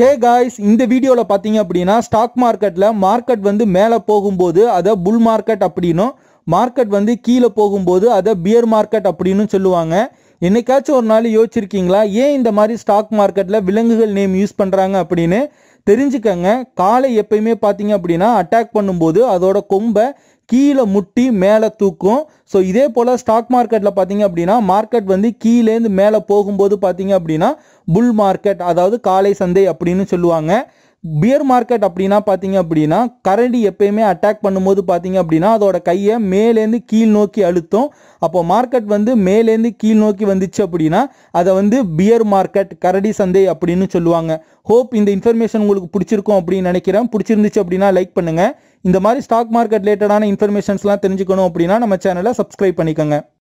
hey guys இந்த வீடியோவில் பார்த்தீங்க அப்படின்னா ஸ்டாக் மார்க்கெட்டில் மார்க்கெட் வந்து மேலே போகும்போது அதை புல் மார்க்கெட் அப்படின்னும் மார்க்கெட் வந்து கீழே போகும்போது அதை பியர் மார்க்கெட் அப்படின்னு சொல்லுவாங்க என்னைக்காச்சும் ஒரு நாள் யோசிச்சிருக்கீங்களா ஏன் இந்த மாதிரி ஸ்டாக் மார்க்கெட்டில் விலங்குகள் நேம் யூஸ் பண்ணுறாங்க அப்படின்னு தெரிஞ்சுக்கங்க காலை எப்பயுமே பார்த்தீங்க அப்படின்னா அட்டாக் பண்ணும்போது அதோட கொம்பை கீழே முட்டி மேலே தூக்கும் ஸோ இதே போல் ஸ்டாக் மார்க்கெட்டில் பார்த்தீங்க அப்படின்னா மார்க்கெட் வந்து கீழேருந்து மேலே போகும்போது பார்த்தீங்க அப்படின்னா புல் மார்க்கெட் அதாவது காலை சந்தை அப்படின்னு சொல்லுவாங்க பியர் மார்க்கெட் அப்படின்னா பார்த்தீங்க அப்படின்னா கரண்டி எப்பயுமே அட்டாக் பண்ணும்போது பார்த்தீங்க அப்படின்னா அதோட கையை மேலேருந்து கீழ் நோக்கி அழுத்தும் அப்போ மார்க்கெட் வந்து மேலேருந்து கீழ் நோக்கி வந்துச்சு அப்படின்னா அதை வந்து பியர் மார்க்கெட் கரடி சந்தை அப்படின்னு சொல்லுவாங்க ஹோப் இந்த இன்ஃபர்மேஷன் உங்களுக்கு பிடிச்சிருக்கும் அப்படின்னு நினைக்கிறேன் பிடிச்சிருந்துச்சு அப்படின்னா லைக் பண்ணுங்கள் இந்த மாதிரி ஸ்டாக் மார்க்கெட் ரிலேட்டடான இன்ஃபர்மேஷன்ஸ்லாம் தெரிஞ்சுக்கணும் அப்படின்னா நம்ம சேனலை சப்ஸ்கிரைப் பண்ணிக்கோங்க